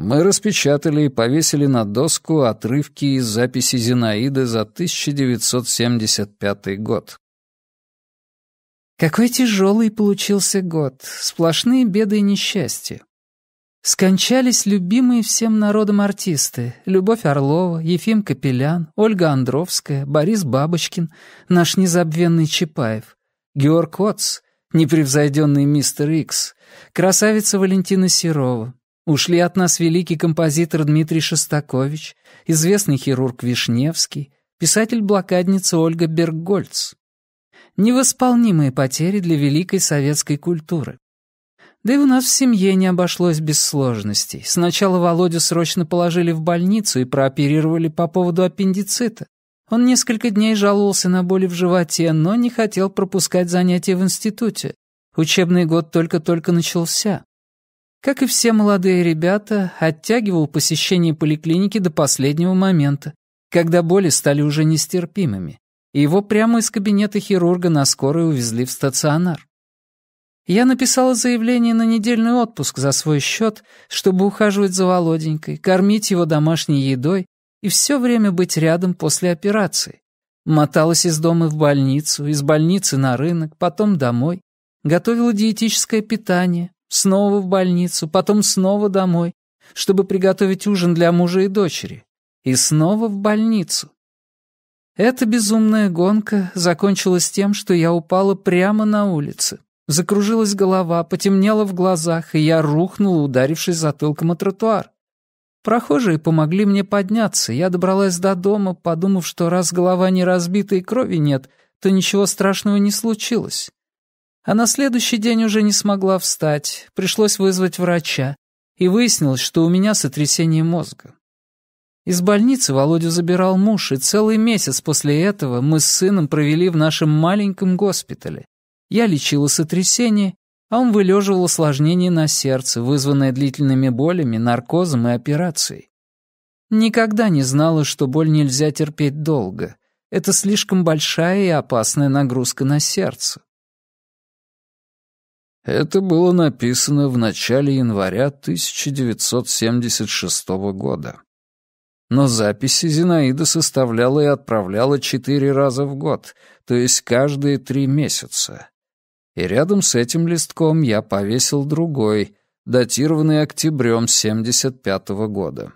Мы распечатали и повесили на доску отрывки из записи Зинаиды за 1975 год. Какой тяжелый получился год, сплошные беды и несчастья. Скончались любимые всем народом артисты Любовь Орлова, Ефим Капелян, Ольга Андровская, Борис Бабочкин, наш незабвенный Чапаев, Георг Отц, непревзойденный мистер Икс, красавица Валентина Серова, Ушли от нас великий композитор Дмитрий Шостакович, известный хирург Вишневский, писатель-блокадница Ольга Бергольц. Невосполнимые потери для великой советской культуры. Да и у нас в семье не обошлось без сложностей. Сначала Володю срочно положили в больницу и прооперировали по поводу аппендицита. Он несколько дней жаловался на боли в животе, но не хотел пропускать занятия в институте. Учебный год только-только начался. Как и все молодые ребята, оттягивал посещение поликлиники до последнего момента, когда боли стали уже нестерпимыми, и его прямо из кабинета хирурга на скорой увезли в стационар. Я написала заявление на недельный отпуск за свой счет, чтобы ухаживать за Володенькой, кормить его домашней едой и все время быть рядом после операции. Моталась из дома в больницу, из больницы на рынок, потом домой, готовила диетическое питание, снова в больницу, потом снова домой, чтобы приготовить ужин для мужа и дочери, и снова в больницу. Эта безумная гонка закончилась тем, что я упала прямо на улице. Закружилась голова, потемнело в глазах, и я рухнула, ударившись затылком о тротуар. Прохожие помогли мне подняться. Я добралась до дома, подумав, что раз голова не разбита и крови нет, то ничего страшного не случилось а на следующий день уже не смогла встать, пришлось вызвать врача, и выяснилось, что у меня сотрясение мозга. Из больницы Володю забирал муж, и целый месяц после этого мы с сыном провели в нашем маленьком госпитале. Я лечила сотрясение, а он вылеживал осложнение на сердце, вызванное длительными болями, наркозом и операцией. Никогда не знала, что боль нельзя терпеть долго. Это слишком большая и опасная нагрузка на сердце. Это было написано в начале января 1976 года. Но записи Зинаида составляла и отправляла четыре раза в год, то есть каждые три месяца. И рядом с этим листком я повесил другой, датированный октябрем 75 года.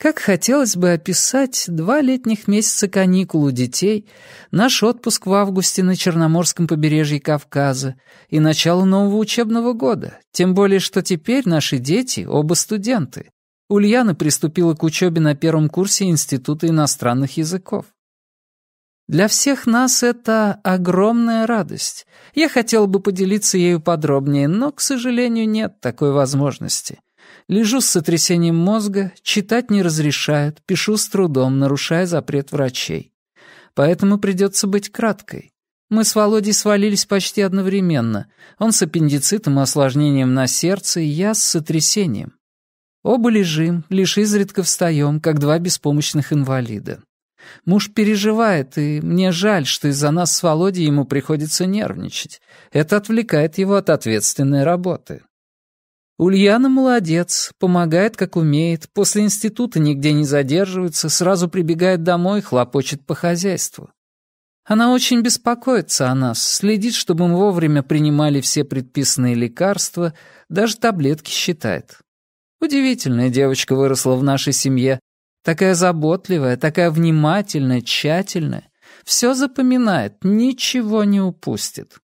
Как хотелось бы описать два летних месяца каникул у детей, наш отпуск в августе на Черноморском побережье Кавказа и начало нового учебного года, тем более что теперь наши дети оба студенты. Ульяна приступила к учебе на первом курсе Института иностранных языков. Для всех нас это огромная радость. Я хотела бы поделиться ею подробнее, но, к сожалению, нет такой возможности. Лежу с сотрясением мозга, читать не разрешают, пишу с трудом, нарушая запрет врачей. Поэтому придется быть краткой. Мы с Володей свалились почти одновременно. Он с аппендицитом и осложнением на сердце, я с сотрясением. Оба лежим, лишь изредка встаем, как два беспомощных инвалида. Муж переживает, и мне жаль, что из-за нас с Володей ему приходится нервничать. Это отвлекает его от ответственной работы. Ульяна молодец, помогает как умеет, после института нигде не задерживается, сразу прибегает домой хлопочет по хозяйству. Она очень беспокоится о нас, следит, чтобы мы вовремя принимали все предписанные лекарства, даже таблетки считает. Удивительная девочка выросла в нашей семье. Такая заботливая, такая внимательная, тщательная. Все запоминает, ничего не упустит.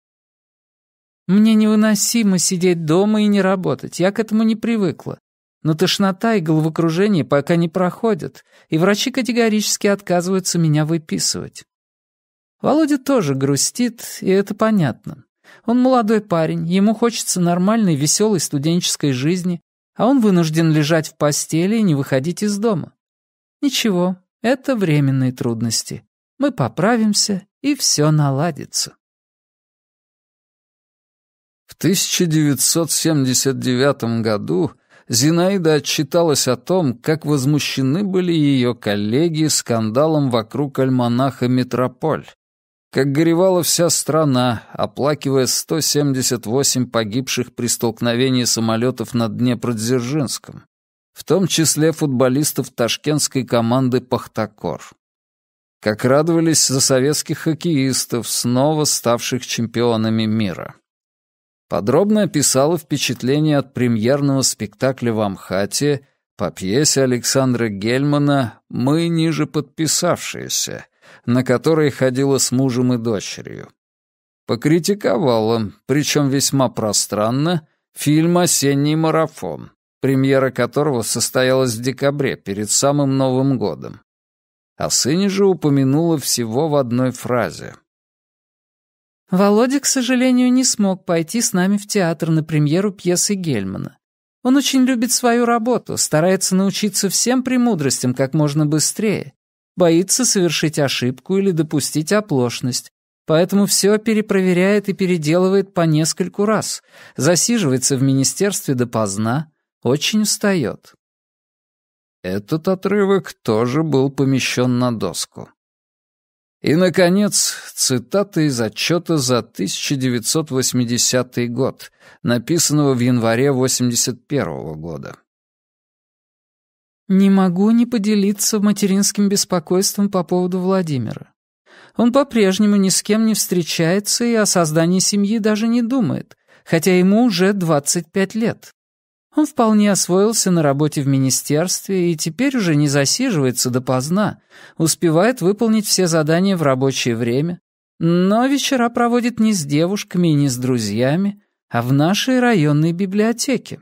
Мне невыносимо сидеть дома и не работать, я к этому не привыкла. Но тошнота и головокружение пока не проходят, и врачи категорически отказываются меня выписывать. Володя тоже грустит, и это понятно. Он молодой парень, ему хочется нормальной, веселой студенческой жизни, а он вынужден лежать в постели и не выходить из дома. Ничего, это временные трудности. Мы поправимся, и все наладится. В 1979 году Зинаида отчиталась о том, как возмущены были ее коллеги скандалом вокруг альманаха «Метрополь», как горевала вся страна, оплакивая 178 погибших при столкновении самолетов над Днепродзержинском, в том числе футболистов ташкентской команды «Пахтакор». Как радовались за советских хоккеистов, снова ставших чемпионами мира. Подробно описала впечатление от премьерного спектакля в Амхате по пьесе Александра Гельмана «Мы ниже подписавшиеся», на которой ходила с мужем и дочерью. Покритиковала, причем весьма пространно, фильм «Осенний марафон», премьера которого состоялась в декабре, перед самым Новым годом. О сыне же упомянула всего в одной фразе — Володя, к сожалению, не смог пойти с нами в театр на премьеру пьесы Гельмана. Он очень любит свою работу, старается научиться всем премудростям как можно быстрее, боится совершить ошибку или допустить оплошность, поэтому все перепроверяет и переделывает по нескольку раз, засиживается в министерстве допоздна, очень устает. Этот отрывок тоже был помещен на доску. И, наконец, цитата из отчета за 1980 год, написанного в январе 81 -го года. «Не могу не поделиться материнским беспокойством по поводу Владимира. Он по-прежнему ни с кем не встречается и о создании семьи даже не думает, хотя ему уже 25 лет. Он вполне освоился на работе в министерстве и теперь уже не засиживается допоздна, успевает выполнить все задания в рабочее время, но вечера проводит не с девушками и не с друзьями, а в нашей районной библиотеке.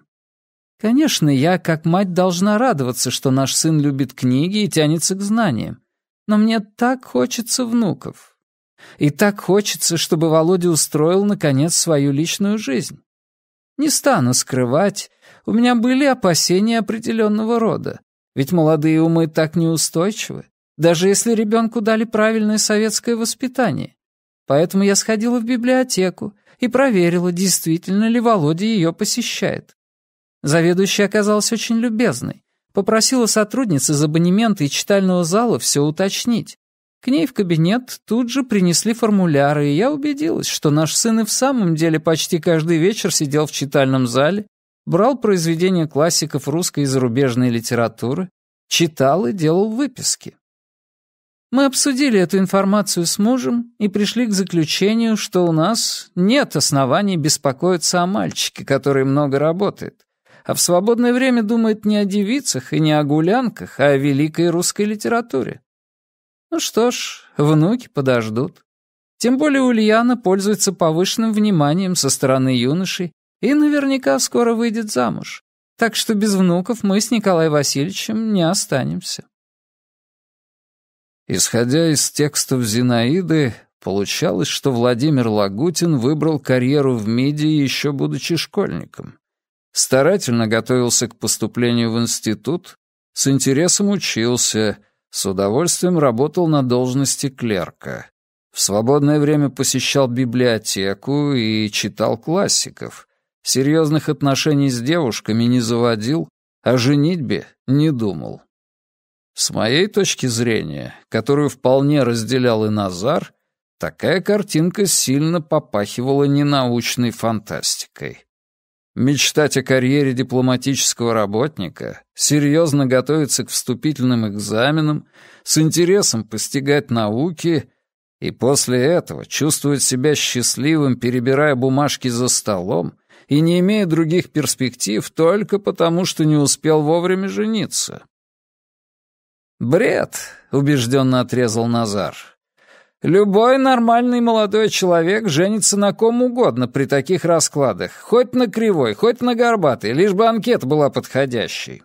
Конечно, я, как мать, должна радоваться, что наш сын любит книги и тянется к знаниям, но мне так хочется внуков. И так хочется, чтобы Володя устроил, наконец, свою личную жизнь. Не стану скрывать, у меня были опасения определенного рода, ведь молодые умы так неустойчивы, даже если ребенку дали правильное советское воспитание. Поэтому я сходила в библиотеку и проверила, действительно ли Володя ее посещает. Заведующая оказалась очень любезной, попросила сотрудниц из абонемента и читального зала все уточнить, к ней в кабинет тут же принесли формуляры, и я убедилась, что наш сын и в самом деле почти каждый вечер сидел в читальном зале, брал произведения классиков русской и зарубежной литературы, читал и делал выписки. Мы обсудили эту информацию с мужем и пришли к заключению, что у нас нет оснований беспокоиться о мальчике, который много работает, а в свободное время думает не о девицах и не о гулянках, а о великой русской литературе. Ну что ж, внуки подождут. Тем более Ульяна пользуется повышенным вниманием со стороны юношей и наверняка скоро выйдет замуж. Так что без внуков мы с Николаем Васильевичем не останемся. Исходя из текстов Зинаиды, получалось, что Владимир Лагутин выбрал карьеру в МИДе еще будучи школьником. Старательно готовился к поступлению в институт, с интересом учился — с удовольствием работал на должности клерка. В свободное время посещал библиотеку и читал классиков. Серьезных отношений с девушками не заводил, о женитьбе не думал. С моей точки зрения, которую вполне разделял и Назар, такая картинка сильно попахивала ненаучной фантастикой. Мечтать о карьере дипломатического работника, серьезно готовиться к вступительным экзаменам, с интересом постигать науки и после этого чувствовать себя счастливым, перебирая бумажки за столом и не имея других перспектив только потому, что не успел вовремя жениться. «Бред», — убежденно отрезал Назар. Любой нормальный молодой человек женится на ком угодно при таких раскладах, хоть на кривой, хоть на горбатый, лишь бы анкета была подходящей.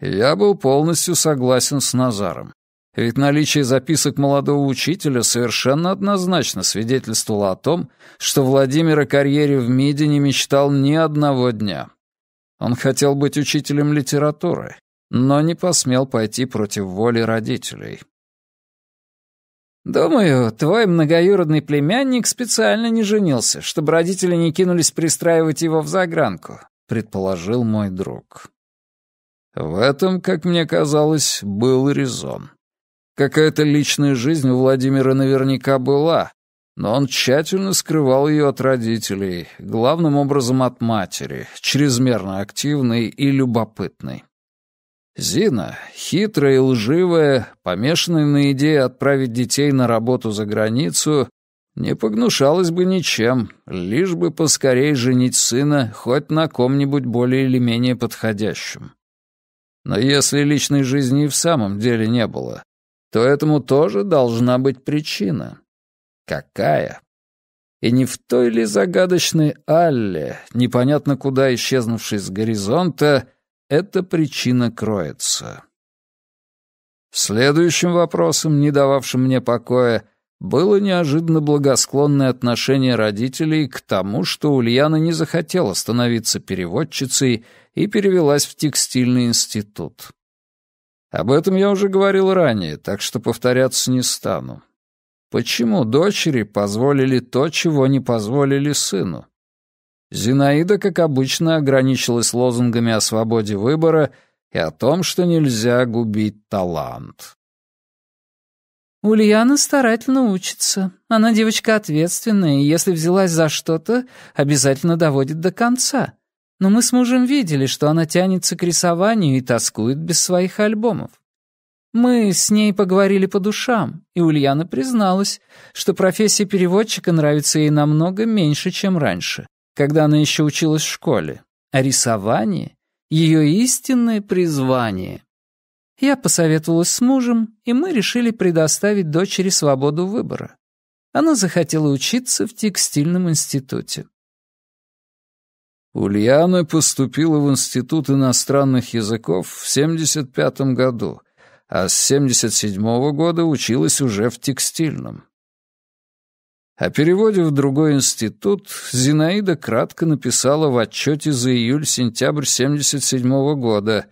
Я был полностью согласен с Назаром. Ведь наличие записок молодого учителя совершенно однозначно свидетельствовало о том, что Владимир о карьере в МИДе не мечтал ни одного дня. Он хотел быть учителем литературы, но не посмел пойти против воли родителей. «Думаю, твой многоюродный племянник специально не женился, чтобы родители не кинулись пристраивать его в загранку», — предположил мой друг. В этом, как мне казалось, был резон. Какая-то личная жизнь у Владимира наверняка была, но он тщательно скрывал ее от родителей, главным образом от матери, чрезмерно активной и любопытной. Зина, хитрая и лживая, помешанная на идее отправить детей на работу за границу, не погнушалась бы ничем, лишь бы поскорее женить сына хоть на ком-нибудь более или менее подходящем. Но если личной жизни и в самом деле не было, то этому тоже должна быть причина. Какая? И не в той ли загадочной Алле, непонятно куда исчезнувшей с горизонта, эта причина кроется. Следующим вопросом, не дававшим мне покоя, было неожиданно благосклонное отношение родителей к тому, что Ульяна не захотела становиться переводчицей и перевелась в текстильный институт. Об этом я уже говорил ранее, так что повторяться не стану. Почему дочери позволили то, чего не позволили сыну? Зинаида, как обычно, ограничилась лозунгами о свободе выбора и о том, что нельзя губить талант. Ульяна старательно учится. Она девочка ответственная, и если взялась за что-то, обязательно доводит до конца. Но мы с мужем видели, что она тянется к рисованию и тоскует без своих альбомов. Мы с ней поговорили по душам, и Ульяна призналась, что профессия переводчика нравится ей намного меньше, чем раньше когда она еще училась в школе, а рисование — ее истинное призвание. Я посоветовалась с мужем, и мы решили предоставить дочери свободу выбора. Она захотела учиться в текстильном институте. Ульяна поступила в Институт иностранных языков в 75 году, а с 77 года училась уже в текстильном. О переводе в другой институт Зинаида кратко написала в отчете за июль-сентябрь 1977 года,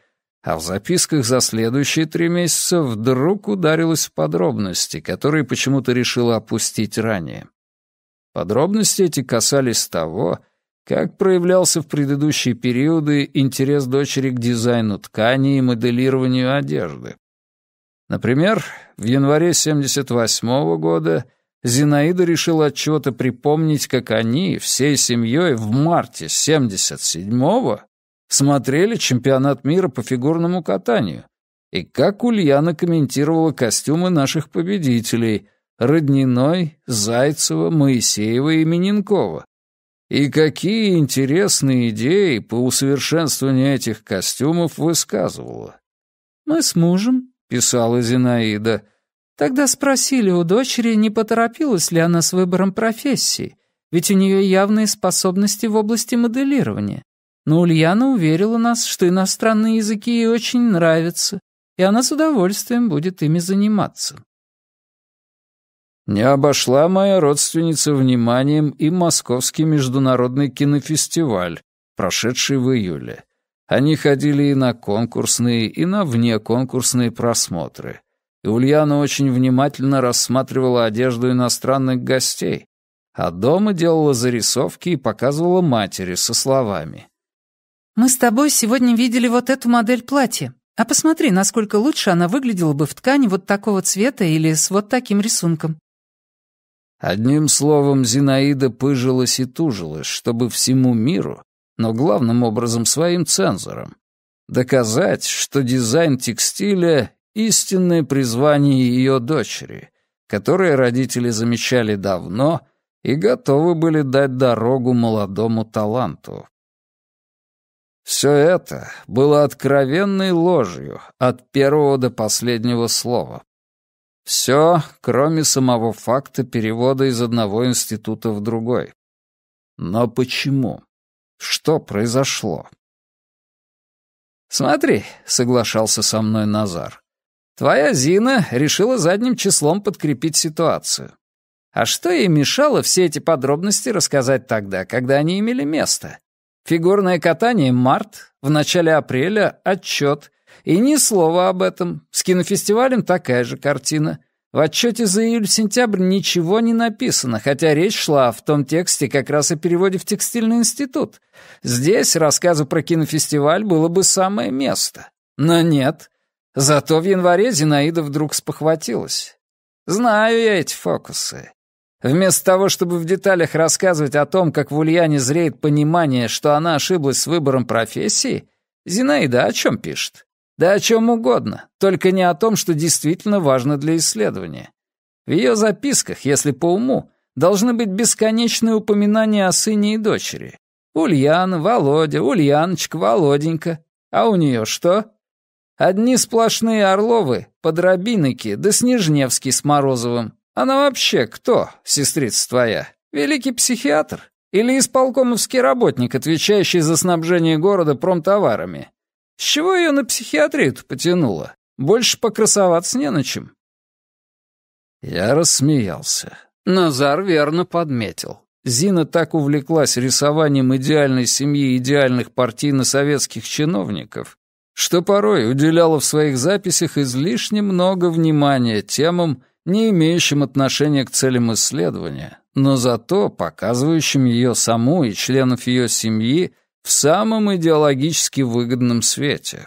а в записках за следующие три месяца вдруг ударилась в подробности, которые почему-то решила опустить ранее. Подробности эти касались того, как проявлялся в предыдущие периоды интерес дочери к дизайну ткани и моделированию одежды. Например, в январе 1978 года – Зинаида решила отчего то припомнить, как они всей семьей в марте 77-го смотрели чемпионат мира по фигурному катанию и как Ульяна комментировала костюмы наших победителей Родниной, Зайцева, Моисеева и Миненкова. И какие интересные идеи по усовершенствованию этих костюмов высказывала. «Мы с мужем», — писала Зинаида, — Тогда спросили у дочери, не поторопилась ли она с выбором профессии, ведь у нее явные способности в области моделирования. Но Ульяна уверила нас, что иностранные языки ей очень нравятся, и она с удовольствием будет ими заниматься. Не обошла моя родственница вниманием и Московский международный кинофестиваль, прошедший в июле. Они ходили и на конкурсные, и на внеконкурсные просмотры и Ульяна очень внимательно рассматривала одежду иностранных гостей, а дома делала зарисовки и показывала матери со словами. «Мы с тобой сегодня видели вот эту модель платья, а посмотри, насколько лучше она выглядела бы в ткани вот такого цвета или с вот таким рисунком». Одним словом, Зинаида пыжилась и тужилась, чтобы всему миру, но главным образом своим цензорам, доказать, что дизайн текстиля истинное призвание ее дочери, которое родители замечали давно и готовы были дать дорогу молодому таланту. Все это было откровенной ложью от первого до последнего слова. Все, кроме самого факта перевода из одного института в другой. Но почему? Что произошло? «Смотри», — соглашался со мной Назар, Твоя Зина решила задним числом подкрепить ситуацию. А что ей мешало все эти подробности рассказать тогда, когда они имели место? Фигурное катание март, в начале апреля отчет. И ни слова об этом. С кинофестивалем такая же картина. В отчете за июль-сентябрь ничего не написано, хотя речь шла в том тексте как раз о переводе в текстильный институт. Здесь рассказу про кинофестиваль было бы самое место. Но нет, Зато в январе Зинаида вдруг спохватилась. Знаю я эти фокусы. Вместо того, чтобы в деталях рассказывать о том, как в Ульяне зреет понимание, что она ошиблась с выбором профессии, Зинаида о чем пишет? Да о чем угодно, только не о том, что действительно важно для исследования. В ее записках, если по уму, должны быть бесконечные упоминания о сыне и дочери. Ульяна, Володя, Ульяночка, Володенька. А у нее что? Одни сплошные Орловы, подробинники, да Снежневский с Морозовым. Она вообще кто, сестрица твоя? Великий психиатр? Или исполкомовский работник, отвечающий за снабжение города промтоварами? С чего ее на психиатрию-то потянуло? Больше покрасоваться не на чем. Я рассмеялся. Назар верно подметил. Зина так увлеклась рисованием идеальной семьи идеальных партийно-советских чиновников, что порой уделяла в своих записях излишне много внимания темам, не имеющим отношения к целям исследования, но зато показывающим ее саму и членов ее семьи в самом идеологически выгодном свете.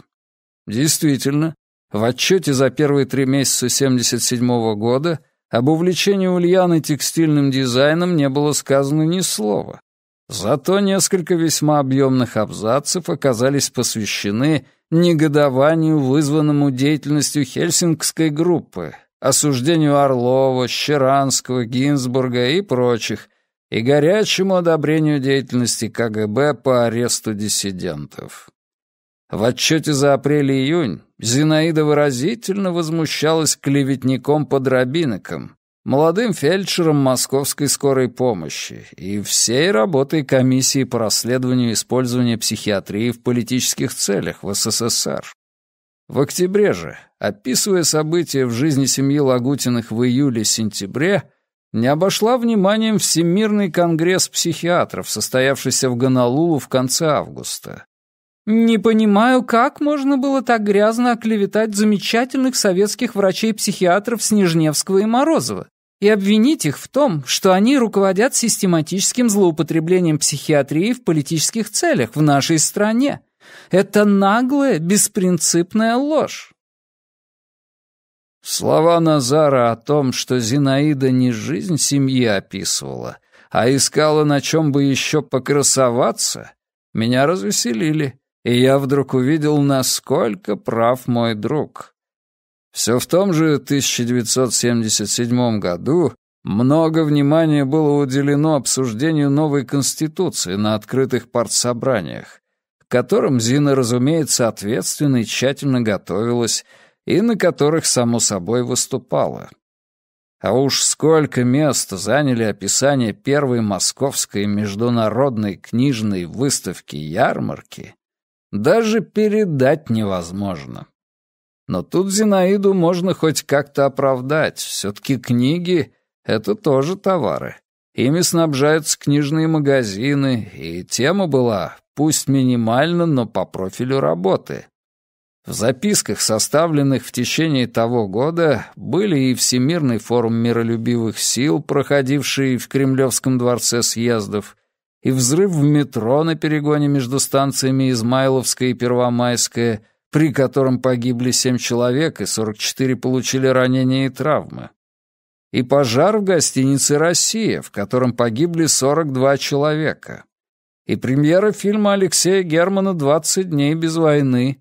Действительно, в отчете за первые три месяца 1977 -го года об увлечении Ульяны текстильным дизайном не было сказано ни слова. Зато несколько весьма объемных абзацев оказались посвящены негодованию, вызванному деятельностью Хельсингской группы, осуждению Орлова, Щеранского, Гинзбурга и прочих, и горячему одобрению деятельности КГБ по аресту диссидентов. В отчете за апрель-июнь Зинаида выразительно возмущалась клеветником по дробинокам, молодым фельдшером Московской скорой помощи и всей работой комиссии по расследованию использования психиатрии в политических целях в СССР. В октябре же, описывая события в жизни семьи Лагутиных в июле-сентябре, не обошла вниманием Всемирный конгресс психиатров, состоявшийся в Гонолулу в конце августа. «Не понимаю, как можно было так грязно оклеветать замечательных советских врачей-психиатров Снежневского и Морозова», и обвинить их в том, что они руководят систематическим злоупотреблением психиатрии в политических целях в нашей стране. Это наглая, беспринципная ложь. Слова Назара о том, что Зинаида не жизнь семьи описывала, а искала на чем бы еще покрасоваться, меня развеселили, и я вдруг увидел, насколько прав мой друг. Все в том же 1977 году много внимания было уделено обсуждению новой Конституции на открытых партсобраниях, к которым Зина, разумеется, ответственно и тщательно готовилась, и на которых, само собой, выступала. А уж сколько места заняли описание первой московской международной книжной выставки-ярмарки, даже передать невозможно. Но тут Зинаиду можно хоть как-то оправдать. Все-таки книги — это тоже товары. Ими снабжаются книжные магазины, и тема была, пусть минимально, но по профилю работы. В записках, составленных в течение того года, были и Всемирный форум миролюбивых сил, проходивший в Кремлевском дворце съездов, и взрыв в метро на перегоне между станциями Измайловская и Первомайская — при котором погибли 7 человек и 44 получили ранения и травмы. И пожар в гостинице «Россия», в котором погибли 42 человека. И премьера фильма Алексея Германа «20 дней без войны»,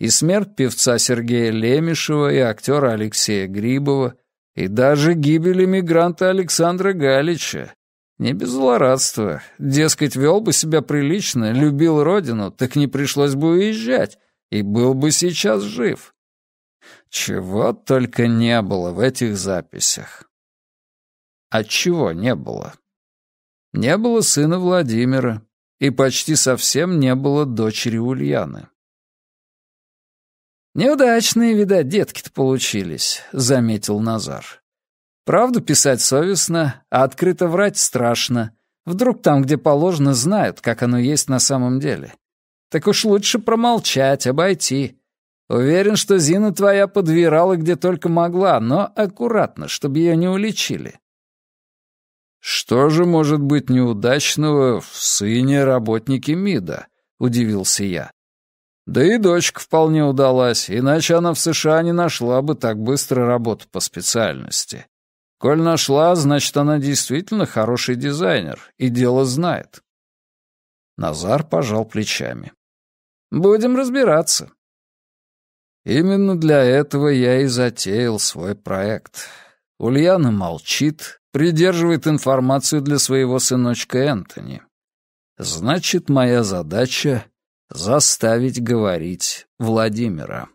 и смерть певца Сергея Лемешева и актера Алексея Грибова, и даже гибель эмигранта Александра Галича. Не без злорадства. Дескать, вел бы себя прилично, любил родину, так не пришлось бы уезжать, и был бы сейчас жив. Чего только не было в этих записях. От чего не было? Не было сына Владимира, и почти совсем не было дочери Ульяны. «Неудачные, видать, детки-то получились», — заметил Назар. «Правду писать совестно, а открыто врать страшно. Вдруг там, где положено, знают, как оно есть на самом деле. Так уж лучше промолчать, обойти. Уверен, что Зина твоя подвирала где только могла, но аккуратно, чтобы ее не уличили. Что же может быть неудачного в сыне работники МИДа? Удивился я. Да и дочка вполне удалась, иначе она в США не нашла бы так быстро работу по специальности. Коль нашла, значит, она действительно хороший дизайнер и дело знает. Назар пожал плечами. Будем разбираться. Именно для этого я и затеял свой проект. Ульяна молчит, придерживает информацию для своего сыночка Энтони. Значит, моя задача — заставить говорить Владимира.